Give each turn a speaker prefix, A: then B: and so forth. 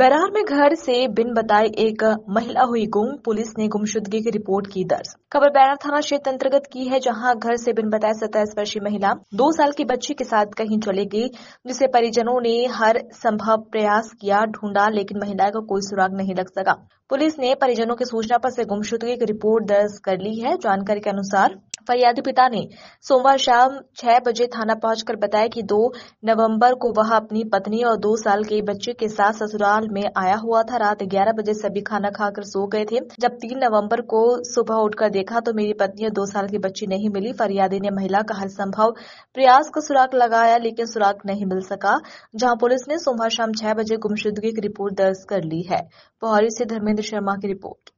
A: बैरार में घर से बिन बताए एक महिला हुई गुम पुलिस ने गुमशुदगी की रिपोर्ट की दर्ज खबर बैरार थाना क्षेत्र अंतर्गत की है जहां घर से बिन बताए सत्ताईस वर्षीय महिला दो साल की बच्ची के साथ कहीं चली गई जिसे परिजनों ने हर संभव प्रयास किया ढूंढा लेकिन महिला का कोई सुराग नहीं लग सका पुलिस ने परिजनों की सूचना पर से गुमशुदगी की रिपोर्ट दर्ज कर ली है जानकारी के अनुसार फरियादी पिता ने सोमवार शाम छह बजे थाना पहुंचकर बताया कि दो नवंबर को वह अपनी पत्नी और दो साल के बच्चे के साथ ससुराल में आया हुआ था रात ग्यारह बजे सभी खाना खाकर सो गए थे जब तीन नवम्बर को सुबह उठकर देखा तो मेरी पत्नी और दो साल की बच्ची नहीं मिली फरियादी ने महिला का हर संभव प्रयास का सुराग लगाया लेकिन सुराग नहीं मिल सका जहां पुलिस ने सोमवार शाम छह बजे गुमशुदगी की रिपोर्ट दर्ज कर ली है पौरी से धर्मेंद्र शर्मा की रिपोर्ट